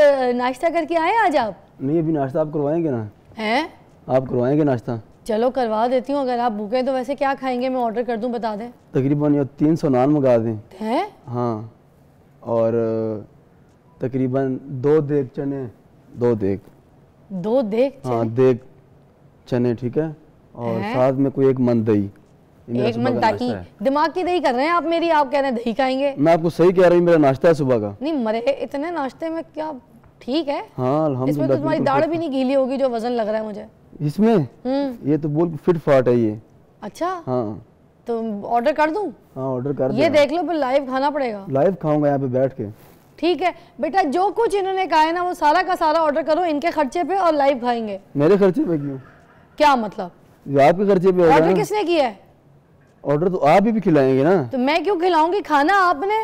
नाश्ता करके आए आज आप नहीं अभी नाश्ता आप करवाएंगे ना हैं आप करवाएंगे नाश्ता चलो करवा देती हूँ अगर आप भूखे तो वैसे क्या खाएंगे मैं ऑर्डर कर दूँ बता दें तकरीबन तीन सौ नान मंगा दें हैं हाँ और तकरीबन दो देख चने दो देख दो देख हाँ देख चने ठीक है और है? साथ में कोई एक मन दही एक मिनट ताकि दिमाग की दही कर रहे हैं आप मेरी आप कह रहे हैं दही खाएंगे मैं आपको सही कह रही हूँ मेरा नाश्ता है सुबह का नहीं मरे इतने नाश्ते में क्या ठीक है हाँ इसमें तो तुम्हारी दाढ़ भी नहीं गीली होगी जो वजन लग रहा है मुझे इसमें हम्म। ये तो बोल फिट फाट है ये अच्छा हाँ तो ऑर्डर कर दूं हाँ ऑर्डर कर ये देख लो फिर लाइव खाना पड़ेगा लाइव खाऊंगा यहाँ पे बैठ के ठीक है बेटा जो कुछ इन्होंने कहा है ना वो सारा का सारा ऑर्डर करो इनके खर्चे पे और लाइव खाएंगे मेरे खर्चे पे क्यों क्या मतलब आपके खर्चे पे ऑर्डर किसने किया है ऑर्डर तो आप ही भी खिलाएंगे ना तो मैं क्यों खिलाऊंगी खाना आपने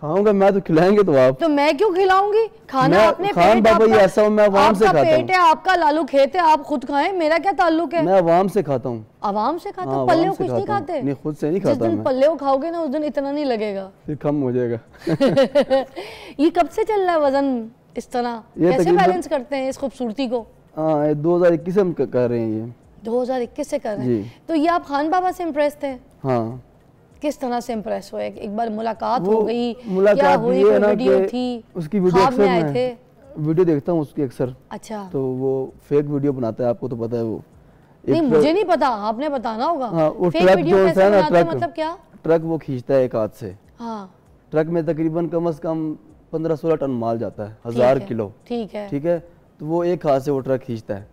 खाऊंगा मैं तो खिलाएंगे तो आप तो मैं क्यों खिलाऊंगी खाना आपने खान बाबा ये ऐसा हूं, मैं आवाम से खाता पेट है आपका लालू खेत है आप खुद खाएं मेरा क्या ताल्लुक है मैं आवाम से खाता हूँ आवाम से खाता हूँ हाँ, पल्ले कुछ नहीं खाते नहीं खुद से नहीं खाता जिस दिन पल्ले खाओगे ना उस दिन इतना नहीं लगेगा फिर कम हो जाएगा ये कब से चल रहा है वजन इस तरह कैसे बैलेंस करते हैं इस खूबसूरती को हाँ दो हजार इक्कीस हम कर रहे हैं ये 2021 से कर रहे हैं तो ये आप खान बाबा से इम्प्रेस थे हाँ किस तरह से इम्प्रेस हुए एक बार मुलाकात हो गई मुलाकात हुई वीडियो थी उसकी वीडियो अक्सर आए थे वीडियो देखता हूँ उसकी अक्सर अच्छा तो वो फेक वीडियो बनाता है आपको तो पता है वो नहीं मुझे नहीं पता आपने बताना होगा हाँ, वो फेक ट्रक वीडियो जो है ना ट्रक मतलब क्या ट्रक वो खींचता है एक हाथ से हाँ ट्रक में तकरीबन कम अज कम पंद्रह सोलह टन माल जाता है हजार किलो ठीक है ठीक है तो वो एक हाथ से वो ट्रक खींचता है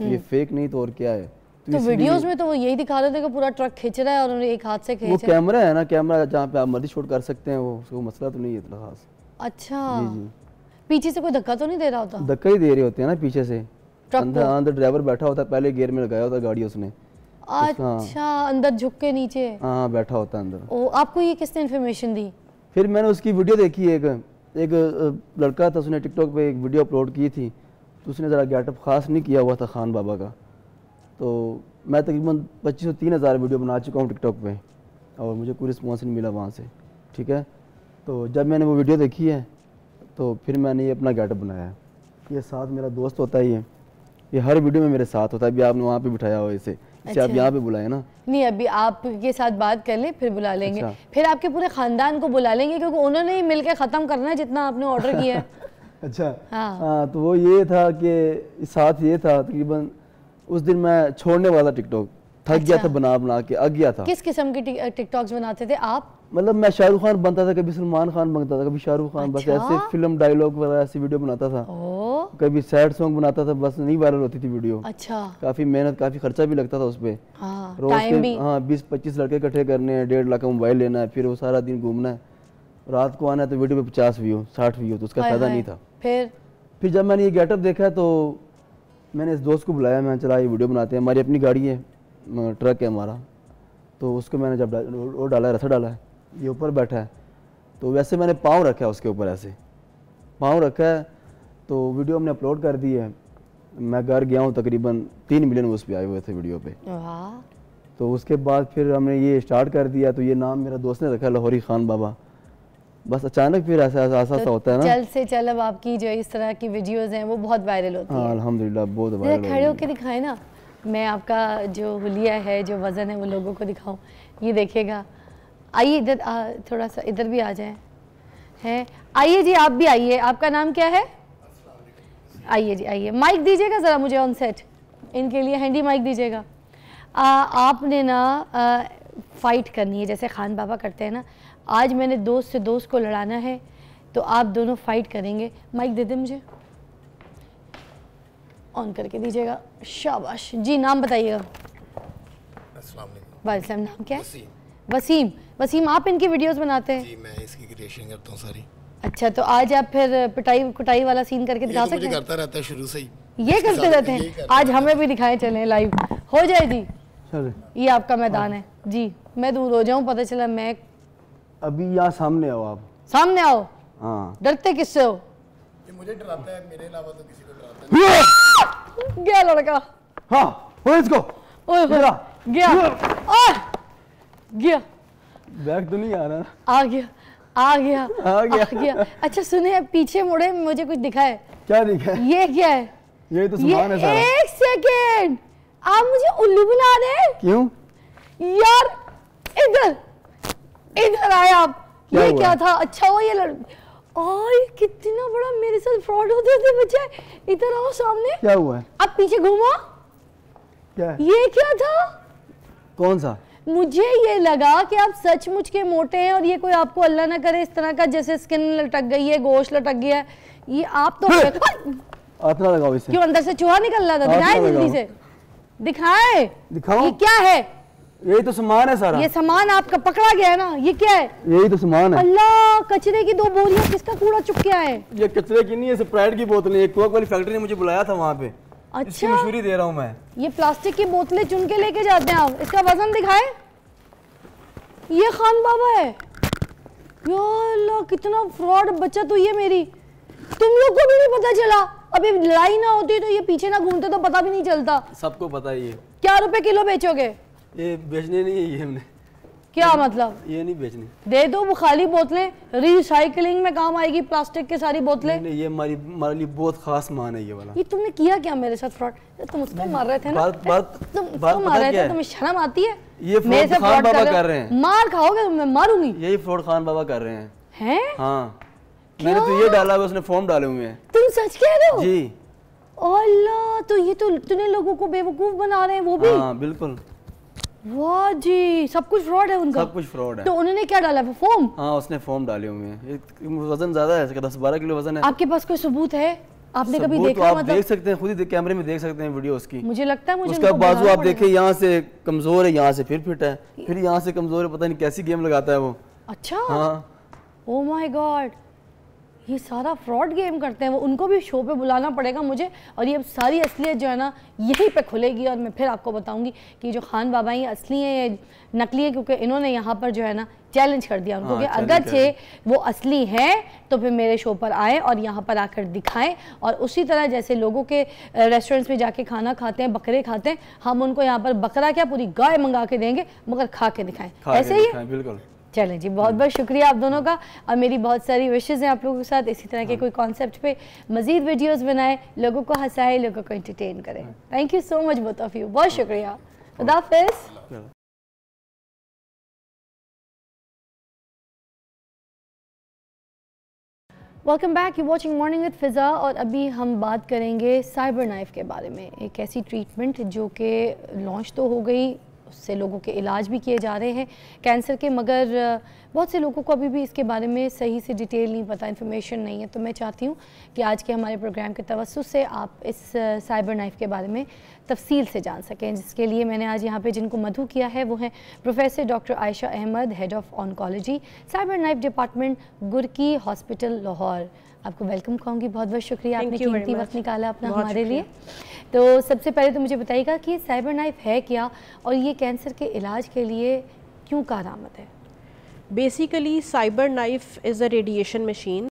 ये फेक हम्म। नहीं तो और क्या है तो, तो वीडियोस में तो वो यही दिखा देते कि पूरा ट्रक खींच रहा है और उन्होंने एक हाथ से खींचा वो कैमरा है ना कैमरा जहाँ पे आप मर्जी शूट कर सकते हैं वो उसको मसला तो नहीं है इतना खास अच्छा जी जी पीछे से कोई धक्का तो नहीं दे रहा होता धक्का ही दे रहे होते हैं ना पीछे से अंदर अंदर ड्राइवर बैठा होता पहले गियर में लगाया होता गाड़ी उसने हाँ। अच्छा अंदर झुक के नीचे हाँ, हाँ बैठा होता अंदर ओ आपको ये किसने इन्फॉर्मेशन दी फिर मैंने उसकी वीडियो देखी एक एक लड़का था उसने टिकटॉक पे एक वीडियो अपलोड की थी तो उसने ज़रा गेटअप ख़ास नहीं किया हुआ था खान बाबा का तो मैं तकरीबन पच्चीस सौ तीन हज़ार वीडियो बना चुका हूँ टिकटॉक पे और मुझे कोई रिस्पॉन्स नहीं मिला वहाँ से ठीक है तो जब मैंने वो वीडियो देखी है तो फिर मैंने ये अपना गेटअप बनाया है ये साथ मेरा दोस्त होता ही है ये हर वीडियो में मेरे साथ होता है अभी आपने वहाँ पे बिठाया हो इसे इसे अच्छा। आप यहाँ पे बुलाए ना नहीं अभी आपके साथ बात कर ले फिर बुला लेंगे अच्छा। फिर आपके पूरे खानदान को बुला लेंगे क्योंकि उन्होंने ही मिलकर ख़त्म करना है जितना आपने ऑर्डर किया है अच्छा हाँ। आ, हाँ, तो वो ये था कि साथ ये था तकरीबन उस दिन मैं छोड़ने वाला टिकटॉक थक अच्छा। गया था बना बना के अग गया था किस किस्म के टिकटॉक्स बनाते थे आप मतलब मैं शाहरुख खान बनता था कभी सलमान खान बनता था कभी शाहरुख खान अच्छा? बस ऐसे फिल्म डायलॉग वगैरह ऐसी वीडियो बनाता था कभी सैड सॉन्ग बनाता था बस नहीं वायरल होती थी वीडियो अच्छा काफी मेहनत काफी खर्चा भी लगता था उस पर हाँ, हाँ बीस पच्चीस लड़के इकट्ठे करने हैं डेढ़ लाख का मोबाइल लेना है फिर वो सारा दिन घूमना है रात को आना है तो वीडियो पे पचास व्यू साठ व्यू तो उसका फायदा नहीं था फिर फिर जब मैंने ये गेटअप देखा तो मैंने इस दोस्त को बुलाया मैंने चला ये वीडियो बनाते हैं हमारी अपनी गाड़ी है ट्रक है हमारा तो उसको मैंने जब वो डाला है रथा डाला है ये ऊपर बैठा है तो वैसे मैंने पाँव रखा है उसके ऊपर ऐसे पाँव रखा है तो वीडियो हमने अपलोड कर दी है मैं घर गया हूँ तकरीबन तीन मिलियन उस पर आए हुए थे वीडियो पे तो उसके बाद फिर हमने ये स्टार्ट कर दिया तो ये नाम मेरा दोस्त ने रखा लाहौरी खान बाबा बस अचानक फिर ऐसा ऐसा ऐसा तो होता है ना चल से चल अब आपकी जो इस तरह की वीडियोस हैं वो बहुत वायरल होती हाँ, हैं अल्हम्दुलिल्लाह बहुत वायरल खड़े होकर दिखाए ना मैं आपका जो हुलिया है जो वज़न है वो लोगों को दिखाऊं ये देखेगा आइए इधर थोड़ा सा इधर भी आ जाए हैं आइए जी आप भी आइए आपका नाम क्या है आइए जी आइए माइक दीजिएगा ज़रा मुझे ऑन सेट इनके लिए हैंडी माइक दीजिएगा आपने ना फाइट करनी है जैसे खान बाबा करते हैं ना आज मैंने दोस्त से दोस्त को लड़ाना है तो आप दोनों फाइट करेंगे माइक दे दे मुझे ऑन करके दीजिएगा शाबाश जी नाम बताइएगा वालेकुम नाम क्या है वसीम वसीम आप इनकी वीडियोस बनाते हैं जी मैं इसकी क्रिएशन करता हूं सारी अच्छा तो आज आप फिर पिटाई कुटाई वाला सीन करके दिखा तो सकते हैं करता रहता है शुरू से ही ये करते रहते हैं आज हमें भी दिखाएं चलें लाइव हो जाए जी ये आपका मैदान हाँ। है जी मैं दूर हो जाऊं पता चला मैं अभी यहाँ सामने आओ आप सामने आओ हाँ डरते किससे हो ये मुझे डराता है मेरे अलावा तो किसी को डराता नहीं गया लड़का हाँ ओए इसको ओए गया गया ओए गया बैग तो नहीं आ रहा आ गया आ गया आ गया, आ गया। अच्छा सुने पीछे मुड़े मुझे कुछ दिखा है क्या दिखा है ये क्या है ये तो ये है सारा। एक सेकेंड आप मुझे उल्लू बुला रहे क्यों यार इधर इधर आए आप ये क्या था अच्छा हुआ ये लड़ और कितना बड़ा मेरे साथ फ्रॉड होते थे बच्चे इधर आओ सामने क्या हुआ है? आप पीछे घूमो ये क्या था कौन सा मुझे ये लगा कि आप सच सचमुच के मोटे हैं और ये कोई आपको अल्लाह ना करे इस तरह का जैसे स्किन लटक गई है गोश लटक गया है ये आप तो लगाओ इसे क्यों अंदर से चूहा निकल रहा था दिखाए जल्दी से दिखाए दिखाओ ये क्या है यही तो सामान है सारा ये सामान आपका पकड़ा गया है ना ये क्या है यही तो सामान है अल्लाह कचरे की दो बोरियां किसका कूड़ा चुप गया है ये कचरे की नहीं है स्प्राइट की बोतल एक कोक वाली फैक्ट्री ने मुझे बुलाया था वहाँ पे अच्छा मशहूरी दे रहा हूँ मैं ये प्लास्टिक की बोतलें चुन के लेके जाते हैं आप इसका वजन दिखाए ये खान बाबा है अल्लाह कितना फ्रॉड बचत हुई है मेरी तुम लोग को भी नहीं पता चला अभी लड़ाई ना होती तो ये पीछे ना घूमते तो पता भी नहीं चलता सबको पता ही है क्या रुपए किलो बेचोगे ये बेचने नहीं है ये हमने क्या मतलब ये नहीं बेचने दे दो वो खाली बोतलें रिसाइकलिंग में काम आएगी प्लास्टिक के सारी बोतलें नहीं, नहीं ये हमारी हमारे लिए बहुत खास मान है ये वाला ये तुमने किया क्या मेरे साथ फ्रॉड तुम उसको मार रहे थे ना बात बात तुम बात मार रहे थे तुम्हें शर्म आती है ये फ्रॉड खान बाबा कर रहे हैं मार खाओगे मैं मारूंगी यही फ्रॉड खान बाबा कर रहे हैं हैं हां मैंने तो ये डाला हुआ उसने फॉर्म डाले हुए हैं तुम सच कह रहे हो जी अल्लाह तो ये तो तूने लोगों को बेवकूफ बना रहे हैं वो भी हां बिल्कुल वाह जी सब कुछ फ्रॉड है उनका सब कुछ फ्रॉड है तो उन्होंने क्या डाला वो फॉर्म हाँ उसने फॉर्म डाले हुए वजन ज्यादा है दस बारह किलो वजन है आपके पास कोई सबूत है आपने कभी तो देखा तो आप मतलब... देख सकते हैं खुद ही कैमरे में देख सकते हैं वीडियो उसकी मुझे लगता है मुझे उसका बाजू आप देखे यहाँ से कमजोर है यहाँ से फिर फिट है फिर यहाँ से कमजोर है पता नहीं कैसी गेम लगाता है वो अच्छा हाँ ओ माय गॉड ये सारा फ्रॉड गेम करते हैं वो उनको भी शो पे बुलाना पड़ेगा मुझे और ये सारी असलियत जो है ना यहीं पे खुलेगी और मैं फिर आपको बताऊंगी कि जो खान बाबा ये असली हैं ये नकली हैं क्योंकि इन्होंने यहाँ पर जो है ना चैलेंज कर दिया उनको हाँ, कि अगर छे वो असली हैं तो फिर मेरे शो पर आए और यहाँ पर आकर दिखाएं और उसी तरह जैसे लोगों के रेस्टोरेंट्स में जाके खाना खाते हैं बकरे खाते हैं हम उनको यहाँ पर बकरा क्या पूरी गाय मंगा के देंगे मगर खा के दिखाएं ऐसे ही है बिल्कुल चलें जी बहुत बहुत शुक्रिया आप दोनों का और मेरी बहुत सारी विशेज़ हैं आप लोगों के साथ इसी तरह के हाँ। कोई कॉन्सेप्ट पे मज़ीद वीडियोस बनाएं लोगों को हंसाएं लोगों को एंटरटेन करें thank you so much both of you बहुत शुक्रिया खुदाफि welcome back you watching morning with Fiza और अभी हम बात करेंगे साइबर नाइफ़ के बारे में एक ऐसी ट्रीटमेंट जो कि लॉन्च तो हो गई उससे लोगों के इलाज भी किए जा रहे हैं कैंसर के मगर बहुत से लोगों को अभी भी इसके बारे में सही से डिटेल नहीं पता इन्फॉर्मेशन नहीं है तो मैं चाहती हूँ कि आज के हमारे प्रोग्राम के तवसु से आप इस साइबर नाइफ के बारे में तफसील से जान सकें जिसके लिए मैंने आज यहाँ पर जिनको मधु किया है वो हैं professor doctor Ayesha Ahmed head of oncology CyberKnife department Gurki hospital Lahore आपको वेलकम कहूँगी बहुत बहुत शुक्रिया Thank आपने कीमती वक्त निकाला अपना हमारे लिए तो सबसे पहले तो मुझे बताइएगा कि साइबर नाइफ है क्या और ये कैंसर के इलाज के लिए क्यों कारआमद है Basically, cyber knife is a radiation machine